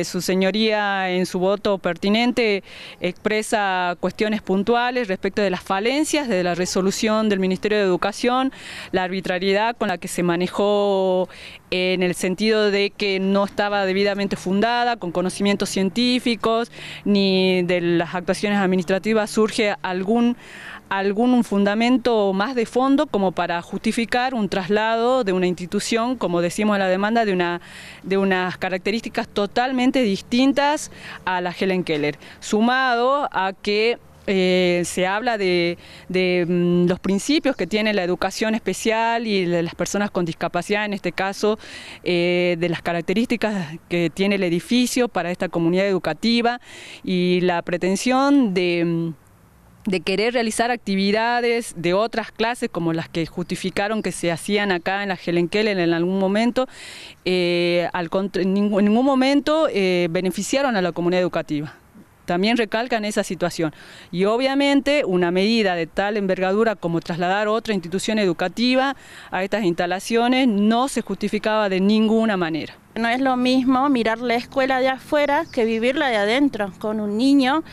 Eh, su señoría en su voto pertinente expresa cuestiones puntuales respecto de las falencias de la resolución del Ministerio de Educación, la arbitrariedad con la que se manejó eh, en el sentido de que no estaba debidamente fundada, con conocimientos científicos, ni de las actuaciones administrativas surge algún, algún fundamento más de fondo como para justificar un traslado de una institución, como decimos en la demanda, de, una, de unas características totalmente distintas a la Helen Keller, sumado a que eh, se habla de, mm, los principios que tiene la educación especial y de las personas con discapacidad, en este caso, eh, de las características que tiene el edificio para esta comunidad educativa y la pretensión de... Mm, de querer realizar actividades de otras clases como las que justificaron que se hacían acá en la Gelenquel en algún momento, eh, al en ningún momento eh, beneficiaron a la comunidad educativa también recalcan esa situación. Y obviamente una medida de tal envergadura como trasladar otra institución educativa a estas instalaciones no se justificaba de ninguna manera. No es lo mismo mirar la escuela de afuera que vivirla de adentro, con un niño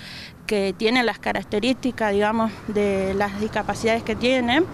que tiene las características, digamos, de las discapacidades que tienen.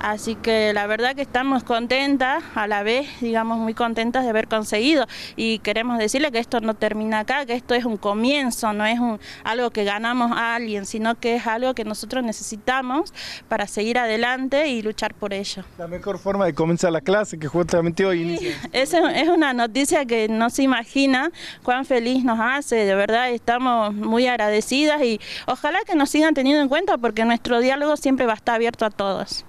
Así que la verdad que estamos contentas, a la vez, digamos, muy contentas de haber conseguido. Y queremos decirle que esto no termina acá, que esto es un comienzo, no es algo que ganamos a alguien, sino que es algo que nosotros necesitamos para seguir adelante y luchar por ello. La mejor forma de comenzar la clase, que justamente hoy inicia. es, es una noticia que no se imagina cuán feliz nos hace, de verdad estamos muy agradecidas y ojalá que nos sigan teniendo en cuenta porque nuestro diálogo siempre va a estar abierto a todos.